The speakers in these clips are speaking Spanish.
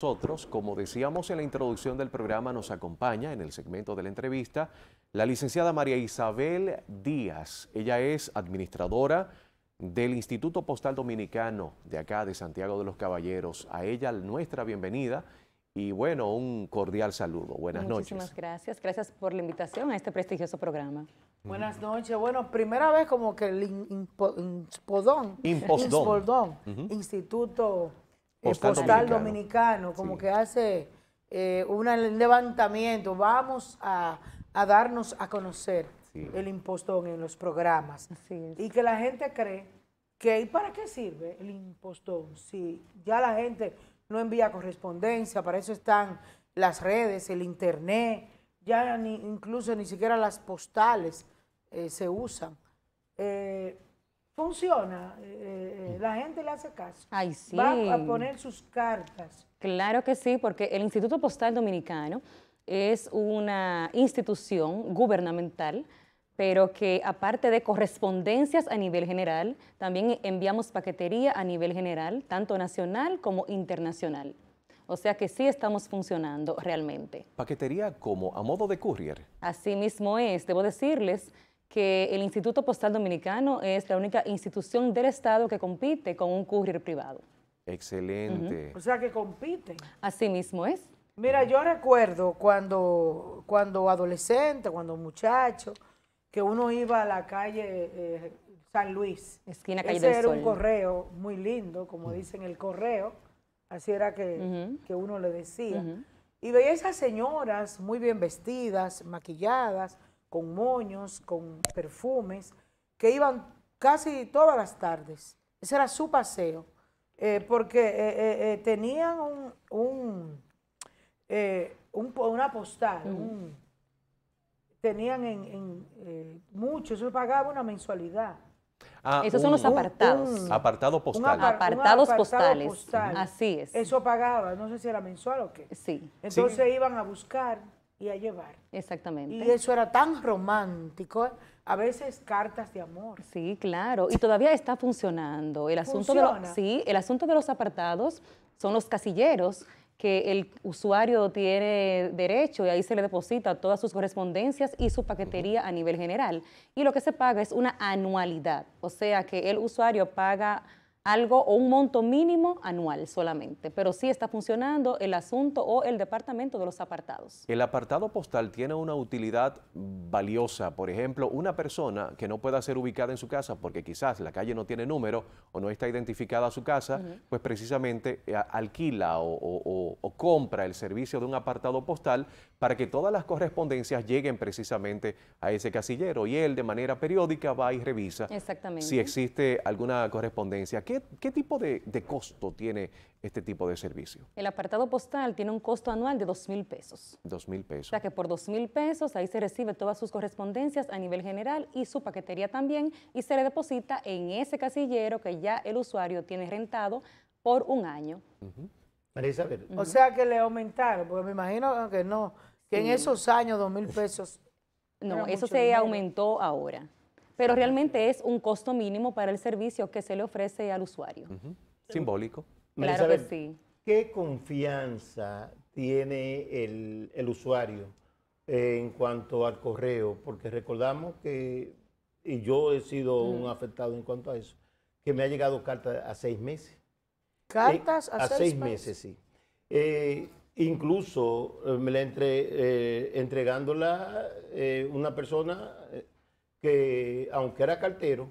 Nosotros, como decíamos en la introducción del programa, nos acompaña en el segmento de la entrevista la licenciada María Isabel Díaz. Ella es administradora del Instituto Postal Dominicano de acá de Santiago de los Caballeros. A ella nuestra bienvenida y bueno, un cordial saludo. Buenas noches. Muchísimas gracias. Gracias por la invitación a este prestigioso programa. Buenas noches. Bueno, primera vez como que el Impodón, Instituto el eh, Postal Dominicano, como que hace eh, un levantamiento, vamos a, darnos a conocer el impostón en los programas. Y que la gente cree que ¿y para qué sirve el impostón? Si ya la gente no envía correspondencia, para eso están las redes, el internet, ya incluso ni siquiera las postales eh, se usan funciona. Eh, eh, eh, la gente le hace caso. sí. Va a poner sus cartas. Claro que sí, porque el Instituto Postal Dominicano es una institución gubernamental pero que aparte de correspondencias a nivel general, también enviamos paquetería a nivel general, tanto nacional como internacional. O sea que sí estamos funcionando realmente. Paquetería como a modo de courier. Así mismo es, debo decirles que el Instituto Postal Dominicano es la única institución del Estado que compite con un courier privado. Excelente. O sea, que compite. Así mismo es. Mira, yo recuerdo cuando, cuando adolescente, cuando muchacho, que uno iba a la calle eh, San Luis. Esquina Calle Ese era un correo muy lindo, como dicen el correo. Así era que, que uno le decía. Y veía esas señoras muy bien vestidas, maquilladas, con moños, con perfumes, que iban casi todas las tardes. Ese era su paseo, eh, porque eh, eh, tenían un, un, una postal, mm. tenían en, en mucho, eso pagaba una mensualidad. Ah, Esos son los apartados. apartado postal. apartados postales. Así es. Eso pagaba, no sé si era mensual o qué. Sí. Entonces iban a buscar y a llevar. Exactamente. Y eso era tan romántico. ¿eh? A veces cartas de amor. Sí, claro. Y todavía está funcionando. El asunto, de, los, sí, el asunto de los apartados son los casilleros que el usuario tiene derecho y ahí se le deposita todas sus correspondencias y su paquetería a nivel general. Y lo que se paga es una anualidad, o sea que el usuario paga algo o un monto mínimo anual solamente, pero sí está funcionando el asunto o el departamento de los apartados. El apartado postal tiene una utilidad valiosa, por ejemplo, una persona que no pueda ser ubicada en su casa porque quizás la calle no tiene número o no está identificada su casa, pues precisamente eh, alquila o, compra el servicio de un apartado postal para que todas las correspondencias lleguen precisamente a ese casillero y él de manera periódica va y revisa si existe alguna correspondencia. ¿Qué, tipo de, costo tiene este tipo de servicio? El apartado postal tiene un costo anual de dos mil pesos. Dos mil pesos. O sea que por dos mil pesos ahí se recibe todas sus correspondencias a nivel general y su paquetería también y se le deposita en ese casillero que ya el usuario tiene rentado por un año. O sea que le aumentaron, porque me imagino que no, que en esos años dos mil pesos. No, eso se aumentó ahora pero realmente es un costo mínimo para el servicio que se le ofrece al usuario. Simbólico. Claro que sí. ¿Qué confianza tiene el, usuario en cuanto al correo? Porque recordamos que, y yo he sido un afectado en cuanto a eso, que me ha llegado carta a seis meses. ¿Cartas seis eh, a, a, seis, meses? sí. Eh, incluso eh, me la entre, entregándola una persona que aunque era cartero,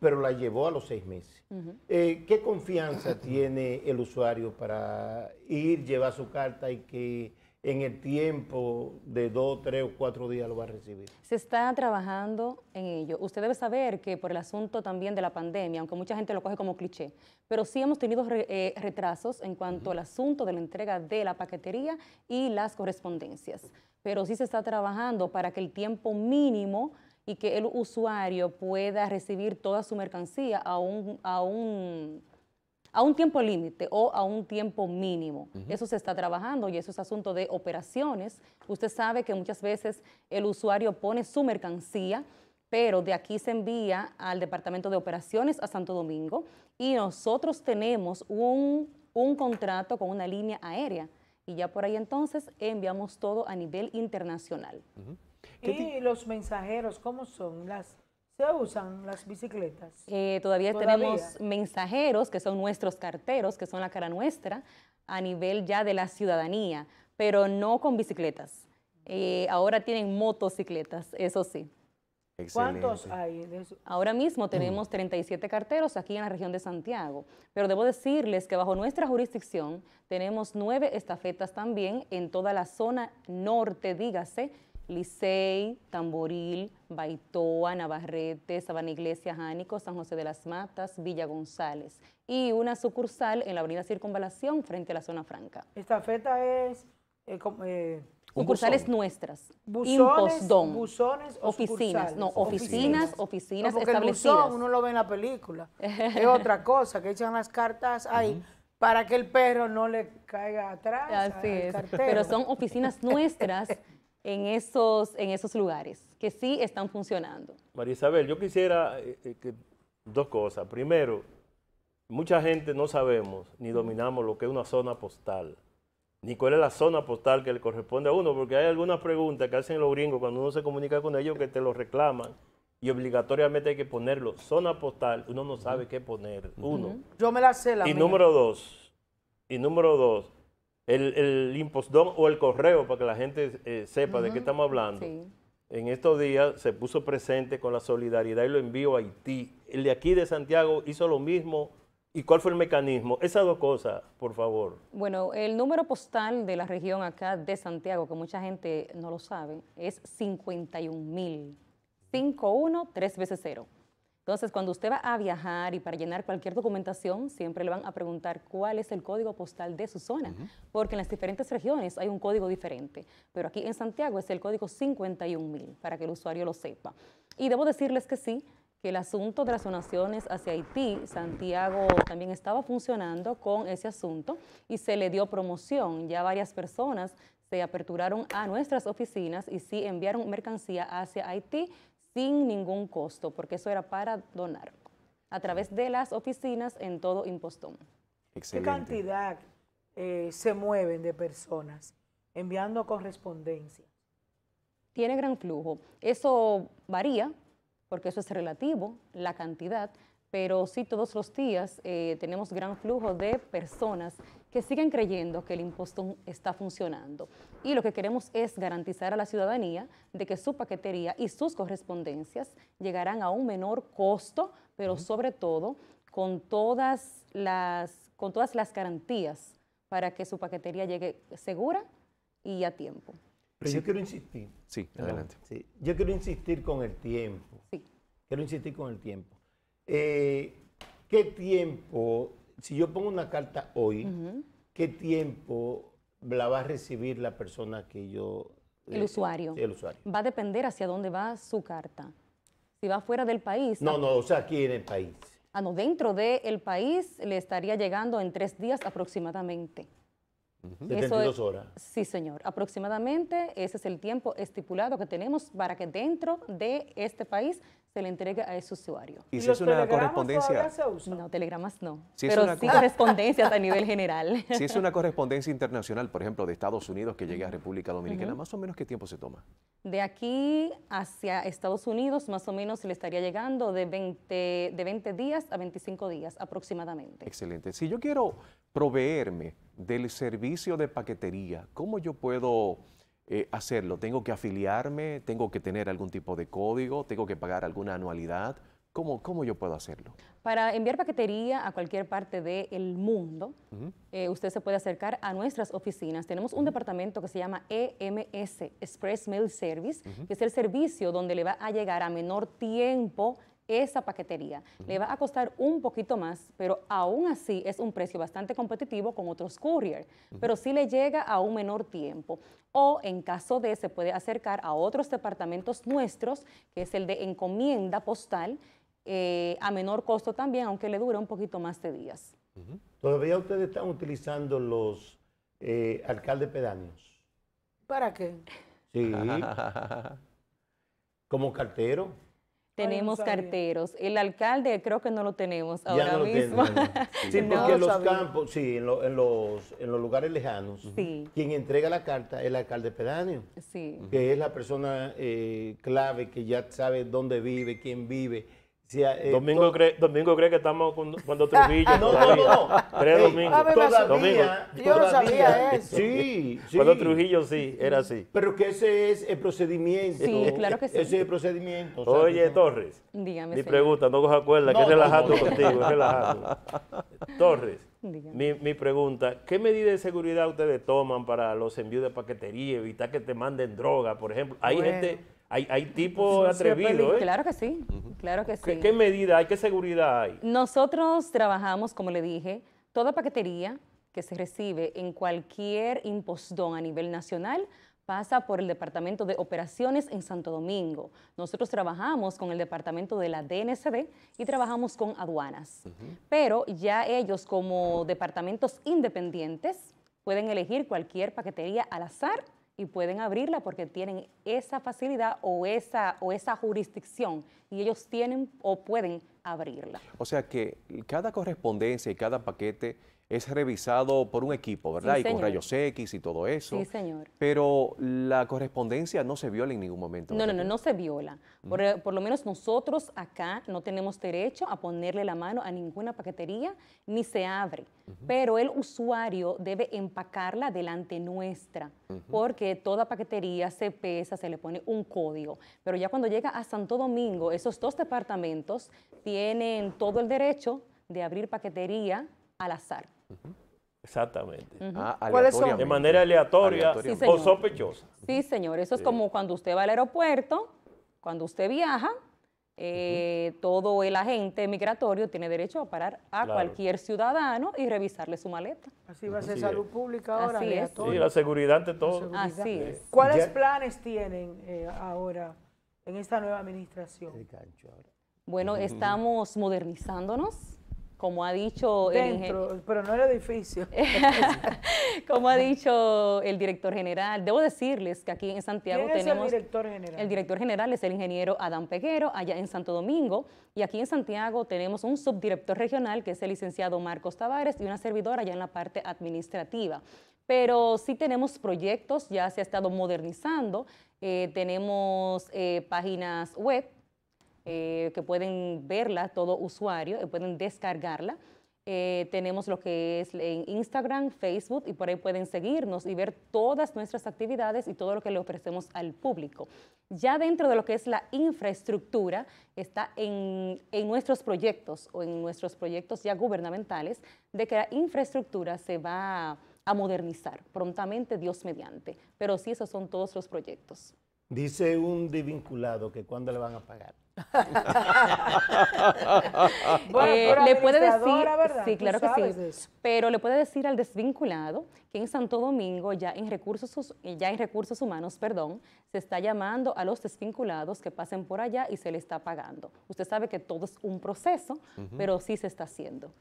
pero la llevó a los seis meses. Eh, ¿Qué confianza tiene el usuario para ir, llevar su carta y que en el tiempo de dos, tres o cuatro días lo va a recibir. Se está trabajando en ello. Usted debe saber que por el asunto también de la pandemia, aunque mucha gente lo coge como cliché, pero sí hemos tenido eh, retrasos en cuanto al asunto de la entrega de la paquetería y las correspondencias. Pero sí se está trabajando para que el tiempo mínimo y que el usuario pueda recibir toda su mercancía a un, a a un tiempo límite o a un tiempo mínimo. Eso se está trabajando y eso es asunto de operaciones. Usted sabe que muchas veces el usuario pone su mercancía pero de aquí se envía al Departamento de Operaciones a Santo Domingo y nosotros tenemos un, contrato con una línea aérea y ya por ahí entonces enviamos todo a nivel internacional. ¿Y los mensajeros cómo son? Las ¿Se usan las bicicletas? Eh, todavía, tenemos mensajeros, que son nuestros carteros, que son la cara nuestra, a nivel ya de la ciudadanía, pero no con bicicletas. Eh, ahora tienen motocicletas, eso sí. ¿Cuántos hay? Ahora mismo mm. tenemos 37 carteros aquí en la región de Santiago, pero debo decirles que bajo nuestra jurisdicción tenemos nueve estafetas también en toda la zona norte, dígase, Licey, Tamboril, Baitoa, Navarrete, Sabana Iglesia, Jánico, San José de las Matas, Villa González y una sucursal en la Avenida Circunvalación frente a la Zona Franca. Esta feta es... Eh, eh, sucursales nuestras. Buzones, oficinas, no, oficinas, oficinas, oficinas establecidas. El uno lo ve en la película. es otra cosa, que echan las cartas ahí. Para que el perro no le caiga atrás. Así es. Pero son oficinas nuestras en esos, en esos lugares, que sí están funcionando. María Isabel, yo quisiera eh, eh, dos cosas. Primero, mucha gente no sabemos ni dominamos lo que es una zona postal, ni cuál es la zona postal que le corresponde a uno, porque hay algunas preguntas que hacen los gringos cuando uno se comunica con ellos que te lo reclaman y obligatoriamente hay que ponerlo. Zona postal, uno no sabe qué poner. Uno. Yo me la sé la Y número dos, y número dos, el, el impostón o el correo, para que la gente eh, sepa de qué estamos hablando. En estos días se puso presente con la solidaridad y lo envió a Haití. El de aquí de Santiago hizo lo mismo. ¿Y cuál fue el mecanismo? Esas dos cosas, por favor. Bueno, el número postal de la región acá de Santiago, que mucha gente no lo sabe, es 51 mil. 51 tres veces cero. Entonces, cuando usted va a viajar y para llenar cualquier documentación, siempre le van a preguntar cuál es el código postal de su zona, porque en las diferentes regiones hay un código diferente. Pero aquí en Santiago es el código 51.000, para que el usuario lo sepa. Y debo decirles que sí, que el asunto de las donaciones hacia Haití, Santiago también estaba funcionando con ese asunto y se le dio promoción. Ya varias personas se aperturaron a nuestras oficinas y sí enviaron mercancía hacia Haití sin ningún costo, porque eso era para donar, a través de las oficinas en todo Impostón. ¿Qué cantidad eh, se mueven de personas enviando correspondencia? Tiene gran flujo. Eso varía, porque eso es relativo, la cantidad, pero sí todos los días eh, tenemos gran flujo de personas que siguen creyendo que el impuesto está funcionando. Y lo que queremos es garantizar a la ciudadanía de que su paquetería y sus correspondencias llegarán a un menor costo, pero sobre todo con todas las, con todas las garantías para que su paquetería llegue segura y a tiempo. Pero yo quiero insistir. Sí, adelante. Yo quiero insistir con el tiempo. Sí. Quiero insistir con el tiempo. Eh, ¿Qué tiempo si yo pongo una carta hoy, ¿qué tiempo la va a recibir la persona que yo... El eh, usuario. El usuario. Va a depender hacia dónde va su carta. Si va fuera del país... No, no, o sea, aquí en el país. Ah, no, dentro del país le estaría llegando en tres días aproximadamente. ¿De 32 horas. sí, señor. Aproximadamente ese es el tiempo estipulado que tenemos para que dentro de este país se le entrega a ese usuario. ¿Y, si es una correspondencia? Se No, telegramas no. pero sí correspondencias a nivel general. Si es una correspondencia internacional, por ejemplo, de Estados Unidos que llegue a República Dominicana, ¿más o menos qué tiempo se toma? De aquí hacia Estados Unidos, más o menos le estaría llegando de 20, de 20 días a 25 días aproximadamente. Excelente. Si yo quiero proveerme del servicio de paquetería, ¿cómo yo puedo eh, hacerlo? ¿Tengo que afiliarme? ¿Tengo que tener algún tipo de código? ¿Tengo que pagar alguna anualidad? ¿Cómo, cómo yo puedo hacerlo? Para enviar paquetería a cualquier parte del mundo, eh, usted se puede acercar a nuestras oficinas. Tenemos un departamento que se llama EMS, Express Mail Service, que es el servicio donde le va a llegar a menor tiempo esa paquetería. Le va a costar un poquito más, pero aún así es un precio bastante competitivo con otros courier, pero sí le llega a un menor tiempo. O en caso de, se puede acercar a otros departamentos nuestros, que es el de encomienda postal, eh, a menor costo también, aunque le dure un poquito más de días. ¿Todavía ustedes están utilizando los eh, alcaldes pedáneos? ¿Para qué? Sí. Como cartero. Tenemos carteros. El alcalde creo que no lo tenemos ahora mismo. sí, porque en los campos, sí, en, los, en los lugares lejanos, quien entrega la carta es el alcalde pedáneo, sí. que es la persona eh, clave que ya sabe dónde vive, quién vive, eh, domingo, cree, domingo cree que estamos cuando Trujillo. no, no, no, no. Tres domingos. Todavía, domingo. Yo no sabía eso. Sí, sí. Cuando Trujillo sí, era así. Pero que ese es el procedimiento. Sí, claro que sí. Ese es el procedimiento. Oye, Torres. Dígame. Mi pregunta, no coja acuerda, que es relajado contigo, es relajado. Torres, mi, mi, pregunta, ¿qué medidas de seguridad ustedes toman para los envíos de paquetería, evitar que te manden droga, por ejemplo? Hay gente hay, hay tipos atrevidos. ¿eh? Claro que sí, claro que sí. ¿Qué, medida hay? ¿Qué seguridad hay? Nosotros trabajamos, como le dije, toda paquetería que se recibe en cualquier impostón a nivel nacional pasa por el Departamento de Operaciones en Santo Domingo. Nosotros trabajamos con el Departamento de la DNCD y trabajamos con aduanas. Pero ya ellos como departamentos independientes pueden elegir cualquier paquetería al azar y pueden abrirla porque tienen esa facilidad o esa, o esa jurisdicción y ellos tienen o pueden abrirla. O sea que cada correspondencia y cada paquete es revisado por un equipo, ¿verdad? y con rayos X y todo eso. Sí, señor. Pero la correspondencia no se viola en ningún momento. No, no, no, no se viola. Por, lo menos nosotros acá no tenemos derecho a ponerle la mano a ninguna paquetería ni se abre. Pero el usuario debe empacarla delante nuestra, porque toda paquetería se pesa, se le pone un código. Pero ya cuando llega a Santo Domingo, esos dos departamentos tienen todo el derecho de abrir paquetería al azar. Exactamente. Ah, de manera aleatoria o sospechosa. Sí, señor. Eso es como cuando usted va al aeropuerto, cuando usted viaja, eh, todo el agente migratorio tiene derecho a parar a cualquier ciudadano y revisarle su maleta. Así va a ser salud pública ahora. Así es. la seguridad ante todo. Eh, ¿Cuáles planes tienen eh, ahora en esta nueva administración? Bueno, estamos modernizándonos como ha dicho el pero no el edificio. como ha dicho el director general, debo decirles que aquí en Santiago tenemos el director general. El director general es el ingeniero Adán Peguero allá en Santo Domingo y aquí en Santiago tenemos un subdirector regional que es el licenciado Marcos Tavares y una servidora allá en la parte administrativa. Pero sí tenemos proyectos, ya se ha estado modernizando, eh, tenemos eh, páginas web eh, que pueden verla todo usuario, pueden descargarla. Eh, tenemos lo que es en Instagram, Facebook y por ahí pueden seguirnos y ver todas nuestras actividades y todo lo que le ofrecemos al público. Ya dentro de lo que es la infraestructura está en, en nuestros proyectos o en nuestros proyectos ya gubernamentales de que la infraestructura se va a modernizar prontamente, Dios mediante. Pero sí, esos son todos los proyectos. Dice un desvinculado que cuándo le van a pagar. bueno, eh, le puede decir, sí, claro que sí, pero le puede decir al desvinculado que en Santo Domingo ya en recursos ya en recursos humanos, perdón, se está llamando a los desvinculados que pasen por allá y se le está pagando. Usted sabe que todo es un proceso, pero sí se está haciendo.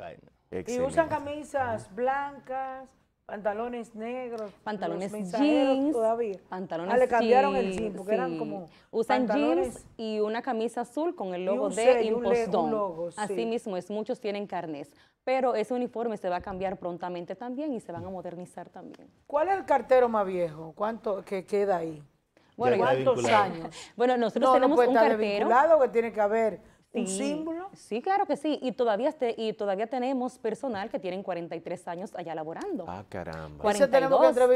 Y usan camisas blancas, Pantalones negros, pantalones jeans, todavía. Ah, pantalones ah, le cambiaron el jean usan jeans y una camisa azul con el logo de Impostón. Así mismo es, muchos tienen carnes, pero ese uniforme se va a cambiar prontamente también y se van a modernizar también. ¿Cuál es el cartero más viejo? ¿Cuánto que queda ahí? Bueno, ¿cuántos años? bueno, nosotros tenemos un estar cartero que tiene que haber un símbolo. Sí, claro que sí. Y todavía, te, y todavía tenemos personal que tienen 43 años allá laborando. Ah, caramba. 42, Eso tenemos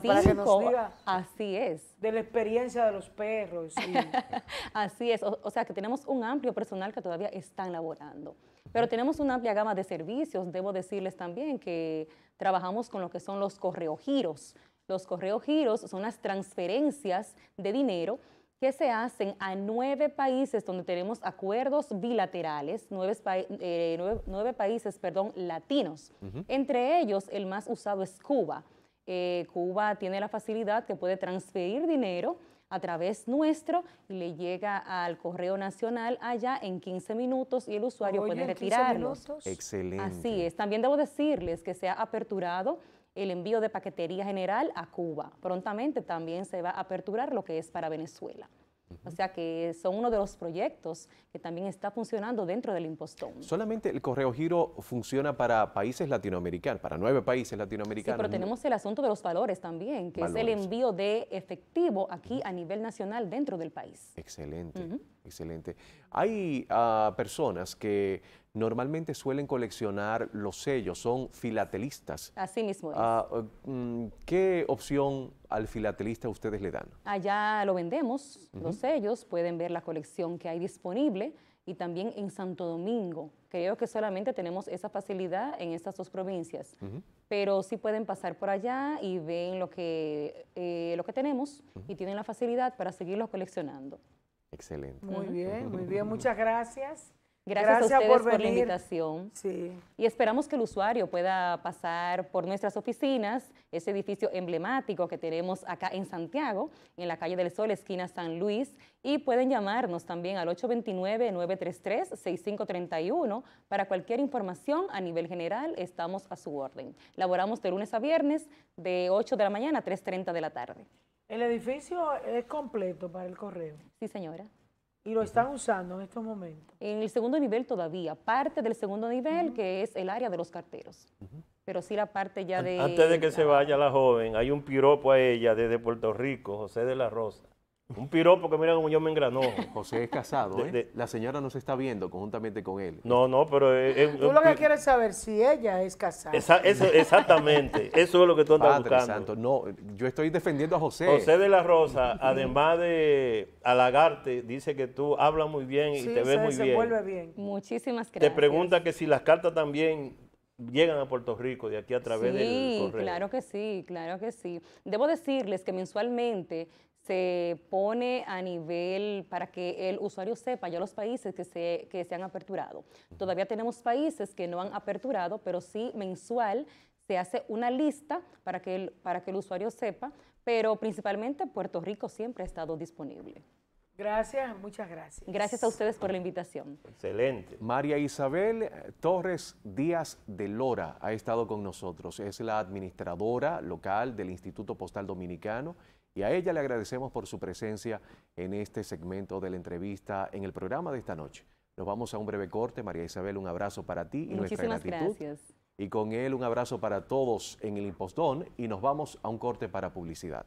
35. Para que así es. De la experiencia de los perros. así es. O, sea, que tenemos un amplio personal que todavía están laborando. Pero tenemos una amplia gama de servicios. Debo decirles también que trabajamos con lo que son los correogiros. Los correogiros son las transferencias de dinero que se hacen a nueve países donde tenemos acuerdos bilaterales, nueve, eh, países perdón, latinos. Entre ellos, el más usado es Cuba. Eh, Cuba tiene la facilidad que puede transferir dinero a través nuestro y le llega al correo nacional allá en 15 minutos y el usuario puede retirarlos. Excelente. Así es. También debo decirles que se ha aperturado el envío de paquetería general a Cuba. Prontamente también se va a aperturar lo que es para Venezuela. O sea que son uno de los proyectos que también está funcionando dentro del impostón. Solamente el correo giro funciona para países latinoamericanos, para nueve países latinoamericanos. Sí, pero tenemos el asunto de los valores también, que es el envío de efectivo aquí a nivel nacional dentro del país. Excelente, excelente. Hay ah, personas que normalmente suelen coleccionar los sellos, son filatelistas. Así mismo es. Ah, eh, mm, ¿Qué opción al filatelista ustedes le dan? Allá lo vendemos, los sellos, pueden ver la colección que hay disponible y también en Santo Domingo. Creo que solamente tenemos esa facilidad en estas dos provincias, pero sí pueden pasar por allá y ven lo que, eh, lo que tenemos y tienen la facilidad para seguirlos coleccionando. Excelente. Muy bien, muy bien, muchas gracias. Gracias, a ustedes por, la invitación. Sí. Y esperamos que el usuario pueda pasar por nuestras oficinas, ese edificio emblemático que tenemos acá en Santiago, en la calle del Sol, esquina San Luis, y pueden llamarnos también al 829-933-6531 para cualquier información a nivel general, estamos a su orden. Laboramos de lunes a viernes de 8 de la mañana a 3.30 de la tarde. ¿El edificio es completo para el correo? Sí, señora. Y lo están usando en estos momentos. En el segundo nivel todavía, parte del segundo nivel, que es el área de los carteros. Pero sí la parte ya de... Antes de que se vaya la joven, hay un piropo a ella desde Puerto Rico, José de la Rosa, un piropo que mira como yo me engranó. José es casado, ¿eh? la señora no se está viendo conjuntamente con él. No, no, pero... Es, tú lo que quieres saber si ella es casada. exactamente, eso es lo que tú andas buscando. no, yo estoy defendiendo a José. José de la Rosa, además de halagarte, dice que tú hablas muy bien y te ves muy bien. vuelve bien. Muchísimas gracias. Te pregunta que si las cartas también llegan a Puerto Rico de aquí a través del correo. Sí, claro que sí, claro que sí. Debo decirles que mensualmente se pone a nivel para que el usuario sepa ya los países que se, que se han aperturado. Todavía tenemos países que no han aperturado, pero sí mensual se hace una lista para que para que el usuario sepa, pero principalmente Puerto Rico siempre ha estado disponible. Gracias, muchas gracias. Gracias a ustedes por la invitación. Excelente. María Isabel Torres Díaz de Lora ha estado con nosotros. Es la administradora local del Instituto Postal Dominicano y a ella le agradecemos por su presencia en este segmento de la entrevista en el programa de esta noche. Nos vamos a un breve corte. María Isabel, un abrazo para ti y nuestra gratitud. Gracias. Y con él un abrazo para todos en el impostón y nos vamos a un corte para publicidad.